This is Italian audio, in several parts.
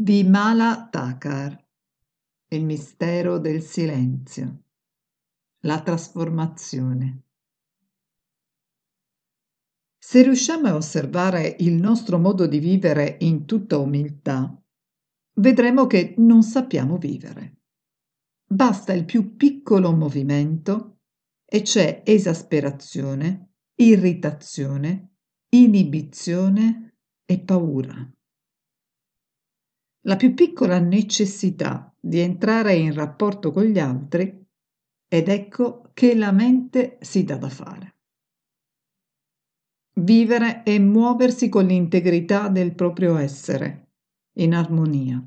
Bimala Thakar, il mistero del silenzio, la trasformazione. Se riusciamo a osservare il nostro modo di vivere in tutta umiltà, vedremo che non sappiamo vivere. Basta il più piccolo movimento e c'è esasperazione, irritazione, inibizione e paura. La più piccola necessità di entrare in rapporto con gli altri ed ecco che la mente si dà da fare. Vivere e muoversi con l'integrità del proprio essere, in armonia.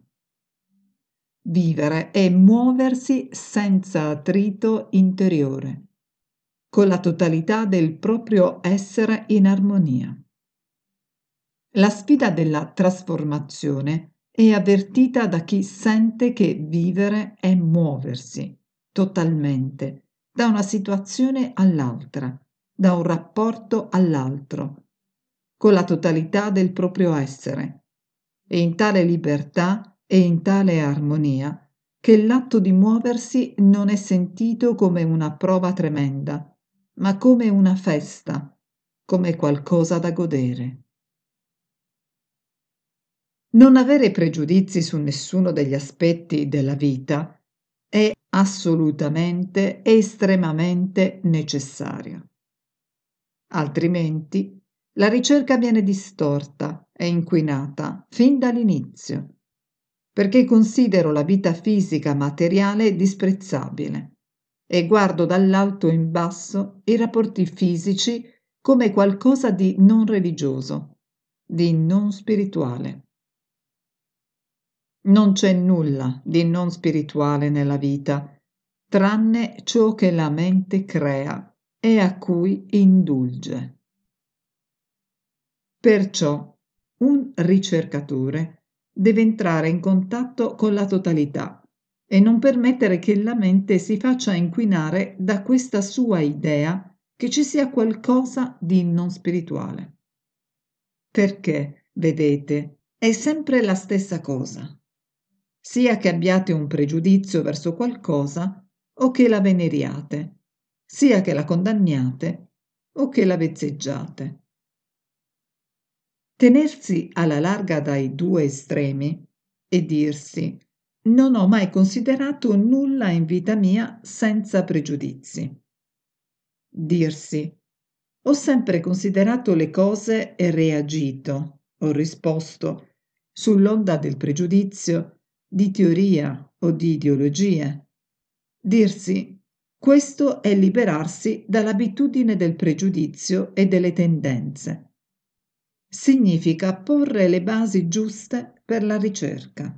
Vivere e muoversi senza attrito interiore, con la totalità del proprio essere in armonia. La sfida della trasformazione e avvertita da chi sente che vivere è muoversi totalmente da una situazione all'altra, da un rapporto all'altro, con la totalità del proprio essere. E in tale libertà e in tale armonia che l'atto di muoversi non è sentito come una prova tremenda, ma come una festa, come qualcosa da godere. Non avere pregiudizi su nessuno degli aspetti della vita è assolutamente e estremamente necessario. Altrimenti la ricerca viene distorta e inquinata fin dall'inizio, perché considero la vita fisica materiale disprezzabile e guardo dall'alto in basso i rapporti fisici come qualcosa di non religioso, di non spirituale. Non c'è nulla di non spirituale nella vita, tranne ciò che la mente crea e a cui indulge. Perciò un ricercatore deve entrare in contatto con la totalità e non permettere che la mente si faccia inquinare da questa sua idea che ci sia qualcosa di non spirituale. Perché, vedete, è sempre la stessa cosa sia che abbiate un pregiudizio verso qualcosa o che la veneriate, sia che la condanniate o che la vezzeggiate. Tenersi alla larga dai due estremi e dirsi non ho mai considerato nulla in vita mia senza pregiudizi. Dirsi ho sempre considerato le cose e reagito, ho risposto, sull'onda del pregiudizio di teoria o di ideologie. Dirsi questo è liberarsi dall'abitudine del pregiudizio e delle tendenze. Significa porre le basi giuste per la ricerca.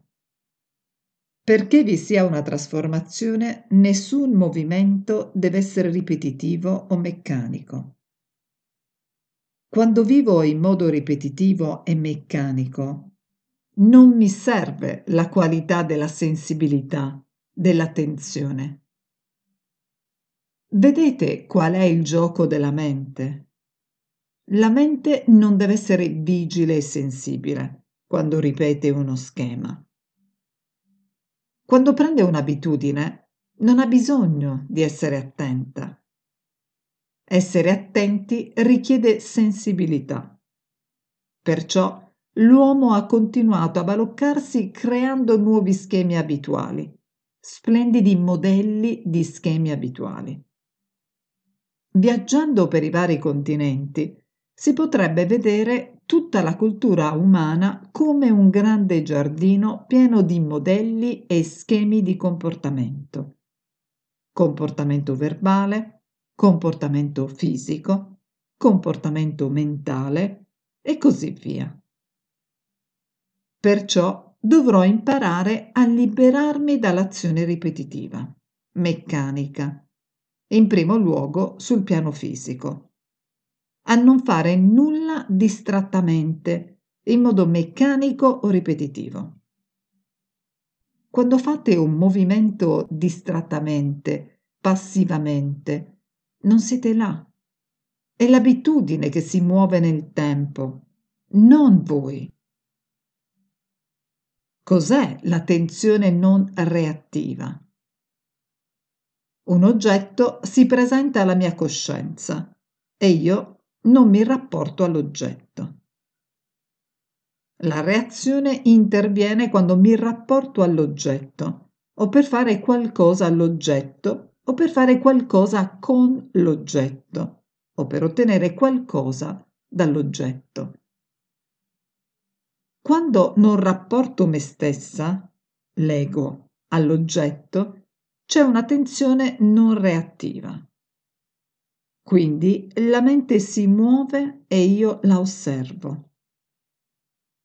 Perché vi sia una trasformazione, nessun movimento deve essere ripetitivo o meccanico. Quando vivo in modo ripetitivo e meccanico, non mi serve la qualità della sensibilità, dell'attenzione. Vedete qual è il gioco della mente? La mente non deve essere vigile e sensibile quando ripete uno schema. Quando prende un'abitudine non ha bisogno di essere attenta. Essere attenti richiede sensibilità. Perciò l'uomo ha continuato a baloccarsi creando nuovi schemi abituali, splendidi modelli di schemi abituali. Viaggiando per i vari continenti si potrebbe vedere tutta la cultura umana come un grande giardino pieno di modelli e schemi di comportamento. Comportamento verbale, comportamento fisico, comportamento mentale e così via. Perciò dovrò imparare a liberarmi dall'azione ripetitiva, meccanica, in primo luogo sul piano fisico, a non fare nulla distrattamente, in modo meccanico o ripetitivo. Quando fate un movimento distrattamente, passivamente, non siete là. È l'abitudine che si muove nel tempo, non voi. Cos'è la tensione non reattiva? Un oggetto si presenta alla mia coscienza e io non mi rapporto all'oggetto. La reazione interviene quando mi rapporto all'oggetto o per fare qualcosa all'oggetto o per fare qualcosa con l'oggetto o per ottenere qualcosa dall'oggetto. Quando non rapporto me stessa, l'ego, all'oggetto, c'è una tensione non reattiva. Quindi la mente si muove e io la osservo.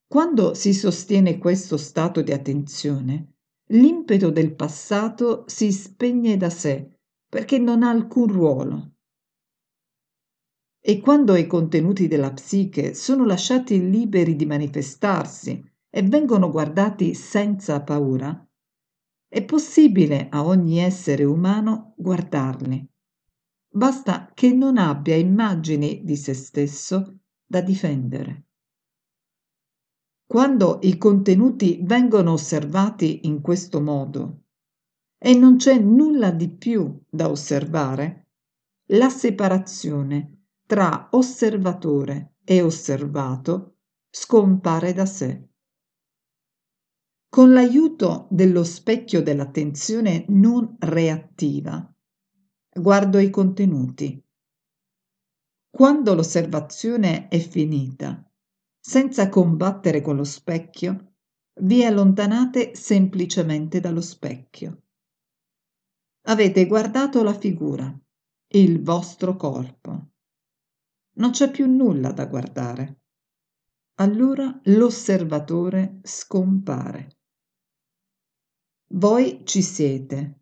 Quando si sostiene questo stato di attenzione, l'impeto del passato si spegne da sé perché non ha alcun ruolo. E quando i contenuti della psiche sono lasciati liberi di manifestarsi e vengono guardati senza paura, è possibile a ogni essere umano guardarli. Basta che non abbia immagini di se stesso da difendere. Quando i contenuti vengono osservati in questo modo e non c'è nulla di più da osservare, la separazione tra osservatore e osservato scompare da sé. Con l'aiuto dello specchio dell'attenzione non reattiva, guardo i contenuti. Quando l'osservazione è finita, senza combattere con lo specchio, vi allontanate semplicemente dallo specchio. Avete guardato la figura, il vostro corpo non c'è più nulla da guardare. Allora l'osservatore scompare. Voi ci siete,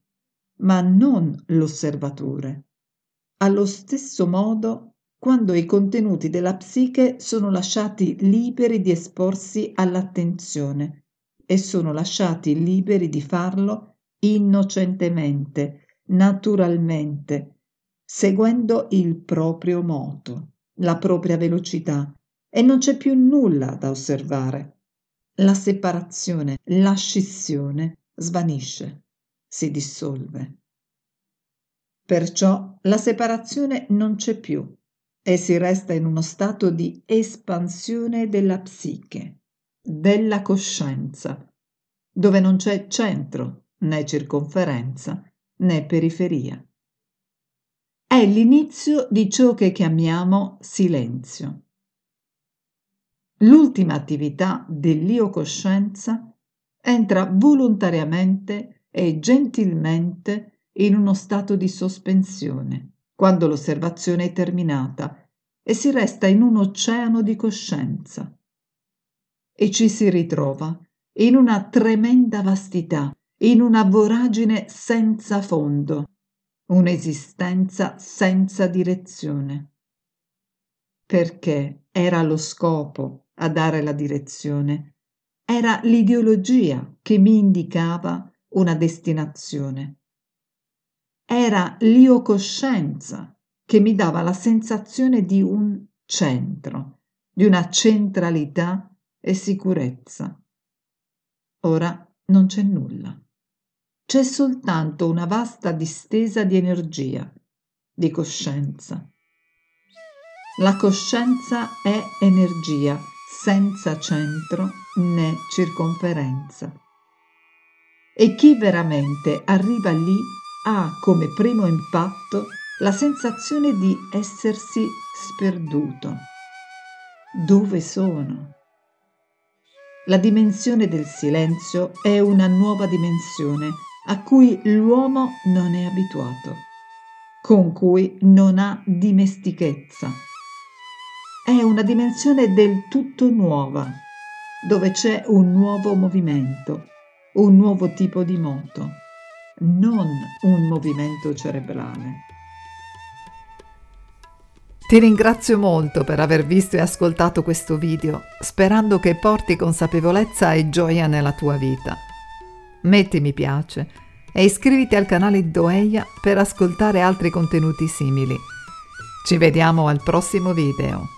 ma non l'osservatore. Allo stesso modo, quando i contenuti della psiche sono lasciati liberi di esporsi all'attenzione e sono lasciati liberi di farlo innocentemente, naturalmente, seguendo il proprio moto la propria velocità e non c'è più nulla da osservare. La separazione, la scissione svanisce, si dissolve. Perciò la separazione non c'è più e si resta in uno stato di espansione della psiche, della coscienza, dove non c'è centro né circonferenza né periferia. È l'inizio di ciò che chiamiamo silenzio. L'ultima attività dell'io coscienza entra volontariamente e gentilmente in uno stato di sospensione quando l'osservazione è terminata e si resta in un oceano di coscienza e ci si ritrova in una tremenda vastità, in una voragine senza fondo, un'esistenza senza direzione, perché era lo scopo a dare la direzione, era l'ideologia che mi indicava una destinazione, era l'io coscienza che mi dava la sensazione di un centro, di una centralità e sicurezza. Ora non c'è nulla c'è soltanto una vasta distesa di energia, di coscienza. La coscienza è energia senza centro né circonferenza. E chi veramente arriva lì ha come primo impatto la sensazione di essersi sperduto. Dove sono? La dimensione del silenzio è una nuova dimensione a cui l'uomo non è abituato, con cui non ha dimestichezza. È una dimensione del tutto nuova, dove c'è un nuovo movimento, un nuovo tipo di moto, non un movimento cerebrale. Ti ringrazio molto per aver visto e ascoltato questo video, sperando che porti consapevolezza e gioia nella tua vita metti mi piace e iscriviti al canale Doeia per ascoltare altri contenuti simili. Ci vediamo al prossimo video.